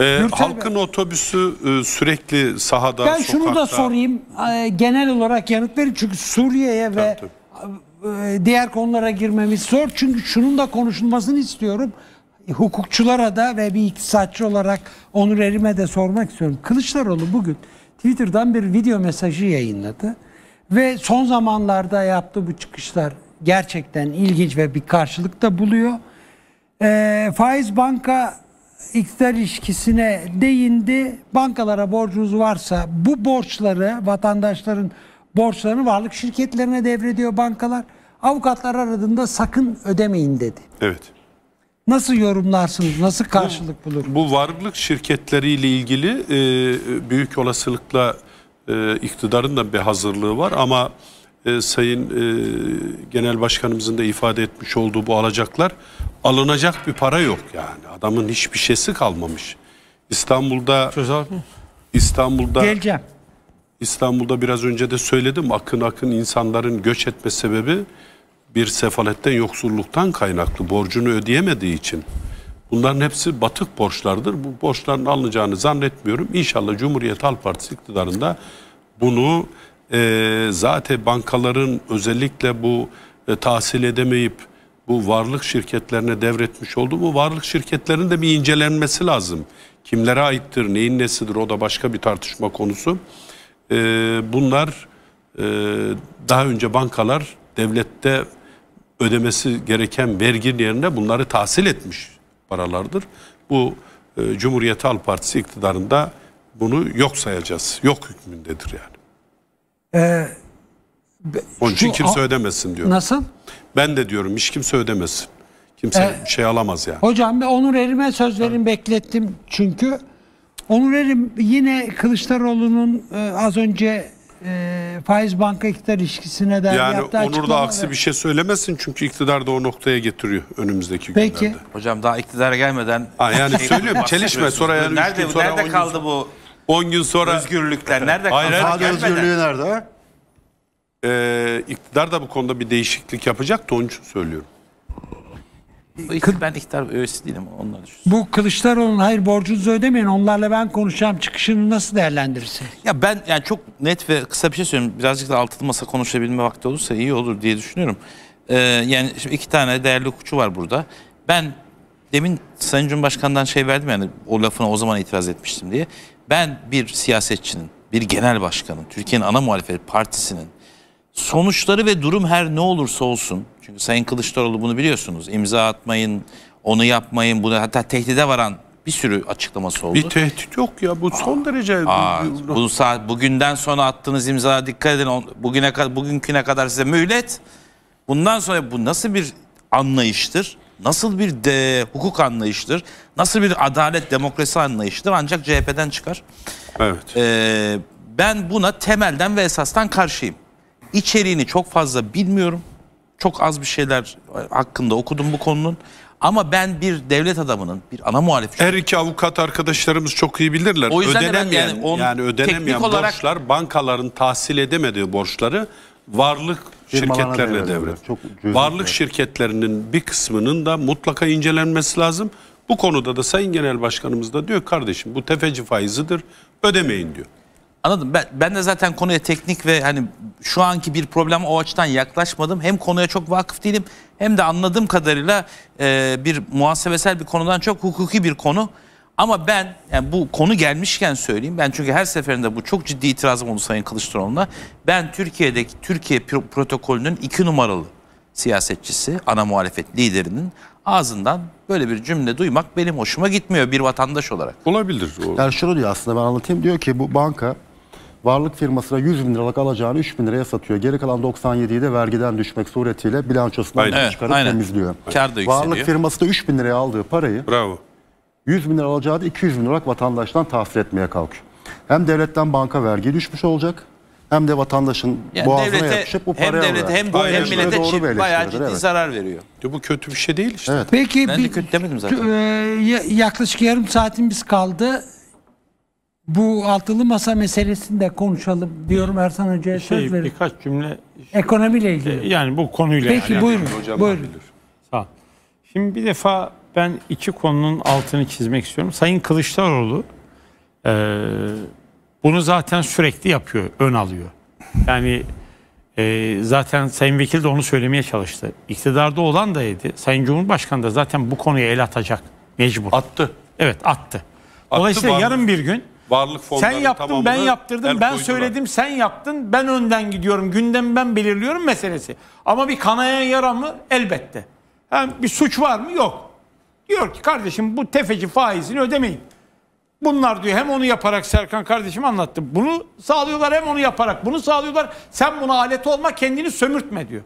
Ee, halkın Bey. otobüsü e, sürekli sahada, ben sokakta... Ben şunu da sorayım. E, genel olarak yanıt verin. Çünkü Suriye'ye ve e, diğer konulara girmemiz zor. Çünkü şunun da konuşulmasını istiyorum. Hukukçulara da ve bir iktisatçı olarak Onur Erim'e de sormak istiyorum. Kılıçdaroğlu bugün Twitter'dan bir video mesajı yayınladı. Ve son zamanlarda yaptığı bu çıkışlar gerçekten ilginç ve bir karşılık da buluyor. E, faiz banka iktidar ilişkisine değindi. Bankalara borcunuz varsa bu borçları vatandaşların borçlarını varlık şirketlerine devrediyor bankalar. Avukatlar aradığında sakın ödemeyin dedi. Evet. Nasıl yorumlarsınız? Nasıl karşılık bulur? Bu, bu varlık şirketleriyle ilgili e, büyük olasılıkla e, iktidarın da bir hazırlığı var ama e, Sayın e, Genel Başkanımızın da ifade etmiş olduğu bu alacaklar alınacak bir para yok yani. Adamın hiçbir şeysi kalmamış. İstanbul'da Söz İstanbul'da Geleceğim. İstanbul'da biraz önce de söyledim akın akın insanların göç etme sebebi bir sefaletten yoksulluktan kaynaklı borcunu ödeyemediği için. Bunların hepsi batık borçlardır. Bu borçların alınacağını zannetmiyorum. İnşallah Cumhuriyet Halk Partisi iktidarında bunu e, zaten bankaların özellikle bu e, tahsil edemeyip bu varlık şirketlerine devretmiş oldu. Bu varlık şirketlerinin de bir incelenmesi lazım. Kimlere aittir, neyin nesidir o da başka bir tartışma konusu. Ee, bunlar e, daha önce bankalar devlette ödemesi gereken vergi yerine bunları tahsil etmiş paralardır. Bu e, Cumhuriyet Halk Partisi iktidarında bunu yok sayacağız. Yok hükmündedir yani. Ee, onun için kimse ödemesin diyor. Nasıl? Ben de diyorum hiç kimse ödemesin. Kimse ee, şey alamaz yani. Hocam ben Onur Erim'e sözlerini evet. beklettim çünkü. Onur Erim yine Kılıçdaroğlu'nun e, az önce e, faiz banka iktidar ilişkisine dair yani yaptığı Onur da aksi bir şey söylemesin çünkü iktidar da o noktaya getiriyor önümüzdeki Peki. günlerde. Peki. Hocam daha iktidara gelmeden. Ha, yani söylüyorum çelişme sonra yani nerede, sonra nerede kaldı bu 10 gün sonra özgürlükler nerede kaldı? Hayır, özgürlüğü nerede? e, iktidar da bu konuda bir değişiklik yapacak da onun için söylüyorum. Ben iktidar üyesi değilim. Onlar düşünsün. Bu Kılıçdaroğlu'nun hayır borcunuzu ödemeyin onlarla ben konuşacağım çıkışını nasıl değerlendirirsin? Ya ben yani çok net ve kısa bir şey söyleyeyim. Birazcık da altılı masa konuşabilme vakti olursa iyi olur diye düşünüyorum. Ee, yani şimdi iki tane değerli hukukçu var burada. Ben demin Sayın Cumhurbaşkanı'ndan şey verdim yani o lafına o zaman itiraz etmiştim diye. Ben bir siyasetçinin, bir genel başkanın, Türkiye'nin ana muhalefet partisinin sonuçları ve durum her ne olursa olsun. Çünkü Sayın Kılıçdaroğlu bunu biliyorsunuz. İmza atmayın, onu yapmayın, bunu hatta tehdide varan bir sürü açıklaması oldu. Bir tehdit yok ya bu son aa, derece. Aa, bu, saat bugünden sonra attığınız imza dikkat edin. Bugüne kadar bugünküne kadar size mühlet. Bundan sonra bu nasıl bir anlayıştır? Nasıl bir de, hukuk anlayıştır? Nasıl bir adalet demokrasi anlayıştır? Ancak CHP'den çıkar. Evet. Ee, ben buna temelden ve esastan karşıyım. İçeriğini çok fazla bilmiyorum. Çok az bir şeyler hakkında okudum bu konunun. Ama ben bir devlet adamının, bir ana muhalif. Her iki avukat arkadaşlarımız çok iyi bilirler. O yüzden ödenemeyen, yani, on, yani ödenemeyen olarak, borçlar, bankaların tahsil edemediği borçları varlık şirketlerine devret. varlık var. Şey. şirketlerinin bir kısmının da mutlaka incelenmesi lazım. Bu konuda da Sayın Genel Başkanımız da diyor kardeşim bu tefeci faizidir ödemeyin diyor. Anladım. Ben, ben de zaten konuya teknik ve hani şu anki bir problem o açıdan yaklaşmadım. Hem konuya çok vakıf değilim hem de anladığım kadarıyla e, bir muhasebesel bir konudan çok hukuki bir konu. Ama ben yani bu konu gelmişken söyleyeyim. Ben çünkü her seferinde bu çok ciddi itirazım oldu Sayın Kılıçdaroğlu'na. Ben Türkiye'deki Türkiye protokolünün iki numaralı siyasetçisi, ana muhalefet liderinin ağzından böyle bir cümle duymak benim hoşuma gitmiyor bir vatandaş olarak. Olabilir. Yani şunu diyor aslında ben anlatayım. Diyor ki bu banka varlık firmasına 100 bin liralık alacağını 3 bin liraya satıyor. Geri kalan 97'yi de vergiden düşmek suretiyle bilançosundan Aynen. çıkarıp Aynen. temizliyor. Kar da Varlık firması da 3 bin liraya aldığı parayı Bravo. 100 bin lira alacağı da 200 bin olarak vatandaştan tahsil etmeye kalkıyor. Hem devletten banka vergi düşmüş olacak hem de vatandaşın yani boğazına devlete, yapışıp bu parayı hem devlete, Hem, bu, hem millete çift, bayağı ciddi evet. zarar veriyor. Ya bu kötü bir şey değil işte. Evet. Peki ben bir, de kötü demedim zaten. E, yaklaşık yarım saatimiz kaldı. Bu altılı masa meselesini de konuşalım diyorum Ersan Hoca'ya şey, söz verin. Birkaç cümle. Ekonomiyle ilgili. Ee, yani bu konuyla. Peki yani. buyurun. Hocam buyurun. Bilir. Sağ Şimdi bir defa ben iki konunun altını çizmek istiyorum. Sayın Kılıçdaroğlu e, bunu zaten sürekli yapıyor, ön alıyor. Yani e, zaten Sayın Vekil de onu söylemeye çalıştı. İktidarda olan da yedi. Sayın Cumhurbaşkanı da zaten bu konuya el atacak mecbur. Attı. Evet attı. Dolayısıyla attı, yarın bir gün varlık fonları Sen yaptın ben yaptırdım ben koydular. söyledim sen yaptın ben önden gidiyorum gündemi ben belirliyorum meselesi. Ama bir kanayan yara mı? Elbette. Yani bir suç var mı? Yok. Diyor ki kardeşim bu tefeci faizini ödemeyin. Bunlar diyor hem onu yaparak Serkan kardeşim anlattı. Bunu sağlıyorlar hem onu yaparak bunu sağlıyorlar. Sen buna alet olma kendini sömürtme diyor.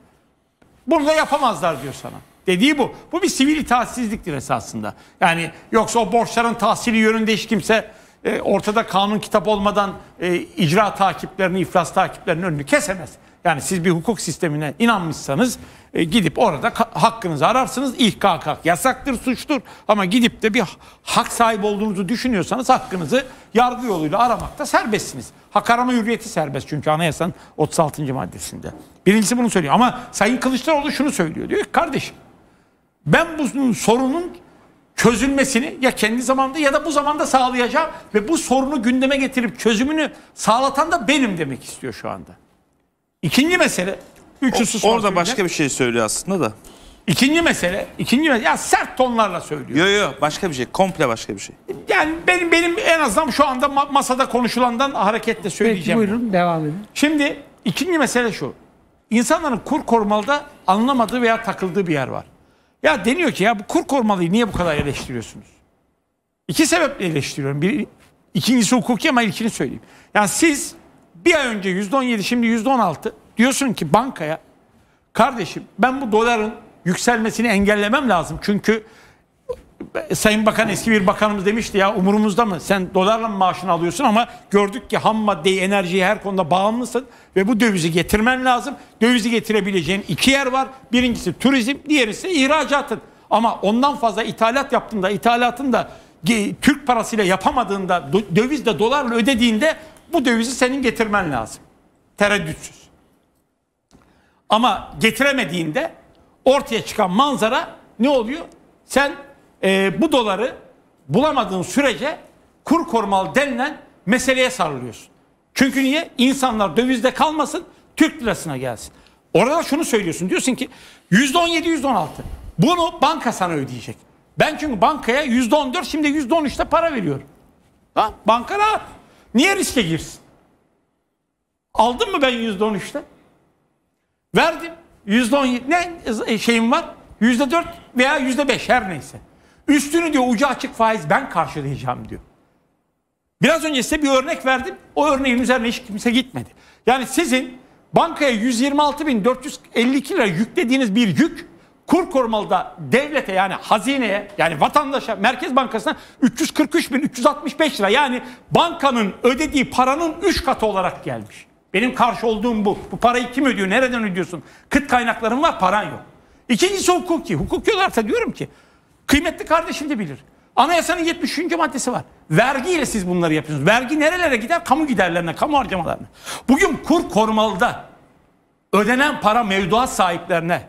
Bunu da yapamazlar diyor sana. Dediği bu. Bu bir sivil itaatsizliktir esasında. Yani yoksa o borçların tahsili yönünde hiç kimse e, ortada kanun kitap olmadan e, icra takiplerini, iflas takiplerinin önünü kesemez. Yani siz bir hukuk sistemine inanmışsanız e, gidip orada hakkınızı ararsınız. İhkak hak yasaktır, suçtur. Ama gidip de bir hak sahibi olduğunuzu düşünüyorsanız hakkınızı yargı yoluyla aramakta serbestsiniz. Hak arama hürriyeti serbest çünkü anayasanın 36. maddesinde. Birincisi bunu söylüyor ama Sayın Kılıçdaroğlu şunu söylüyor. Diyor ki kardeşim ben bunun sorunun çözülmesini ya kendi zamanında ya da bu zamanda sağlayacağım ve bu sorunu gündeme getirip çözümünü sağlatan da benim demek istiyor şu anda. İkinci mesele üçüncü üçüncüsü orada başka bir şey söylüyor aslında da. İkinci mesele, ikinci mesele, ya sert tonlarla söylüyor. Yok yok başka bir şey, komple başka bir şey. Yani benim benim en azından şu anda masada konuşulandan hareketle söyleyeceğim. Peki buyurun devam edin. Şimdi ikinci mesele şu. İnsanların kur korumalıda anlamadığı veya takıldığı bir yer var. Ya deniyor ki ya bu kur korumalıyı niye bu kadar eleştiriyorsunuz? İki sebeple eleştiriyorum. Bir, ikincisi hukuki ama ilkini söyleyeyim. Yani siz bir ay önce %17 şimdi %16 diyorsun ki bankaya kardeşim ben bu doların yükselmesini engellemem lazım. Çünkü Sayın Bakan eski bir bakanımız demişti ya umurumuzda mı? Sen dolarla mı maaşını alıyorsun ama gördük ki ham maddeyi, enerjiyi her konuda bağımlısın ve bu dövizi getirmen lazım. Dövizi getirebileceğin iki yer var. Birincisi turizm, diğerisi ihracatın. Ama ondan fazla ithalat yaptığında, ithalatın da Türk parasıyla yapamadığında, dövizle, dolarla ödediğinde bu dövizi senin getirmen lazım. Tereddütsüz. Ama getiremediğinde ortaya çıkan manzara ne oluyor? Sen e, bu doları bulamadığın sürece kur korumalı denilen meseleye sarılıyorsun. Çünkü niye? İnsanlar dövizde kalmasın, Türk lirasına gelsin. Orada şunu söylüyorsun. Diyorsun ki %17, %16. Bunu banka sana ödeyecek. Ben çünkü bankaya %14 şimdi %13'te para veriyorum. Ha? Banka rahat. Niye riske girsin? Aldım mı ben %13'te? Verdim. %17 ne e, şeyim var? %4 veya %5 her neyse. Üstünü diyor ucu açık faiz ben karşılayacağım diyor. Biraz önce size bir örnek verdim. O örneğin üzerine hiç kimse gitmedi. Yani sizin bankaya 126.452 lira yüklediğiniz bir yük kur korumalı da devlete yani hazineye yani vatandaşa merkez bankasına 343.365 lira yani bankanın ödediği paranın 3 katı olarak gelmiş. Benim karşı olduğum bu. Bu parayı kim ödüyor? Nereden ödüyorsun? Kıt kaynakların var paran yok. İkincisi hukuki. Hukuki olarak da diyorum ki Kıymetli kardeşim de bilir. Anayasanın 73. maddesi var. Vergiyle siz bunları yapıyorsunuz. Vergi nerelere gider? Kamu giderlerine, kamu harcamalarına. Bugün kur korumalıda ödenen para mevduat sahiplerine,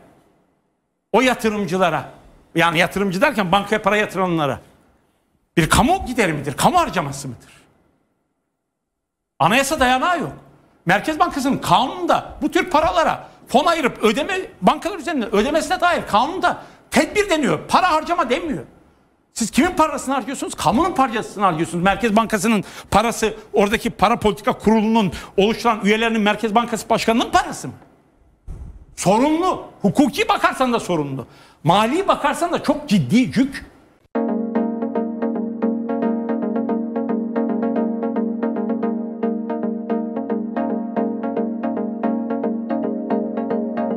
o yatırımcılara, yani yatırımcı derken bankaya para yatıranlara bir kamu gideri midir? Kamu harcaması mıdır? Anayasa dayanağı yok. Merkez Bankası'nın kanunda bu tür paralara fon ayırıp ödeme bankalar üzerinden ödemesine dair kanunda Tedbir deniyor. Para harcama denmiyor. Siz kimin parasını harcıyorsunuz? Kamunun parasını harcıyorsunuz. Merkez Bankası'nın parası, oradaki para politika kurulunun oluşturan üyelerinin Merkez Bankası Başkanı'nın parası mı? Sorunlu, Hukuki bakarsan da sorunlu, Mali bakarsan da çok ciddi yük.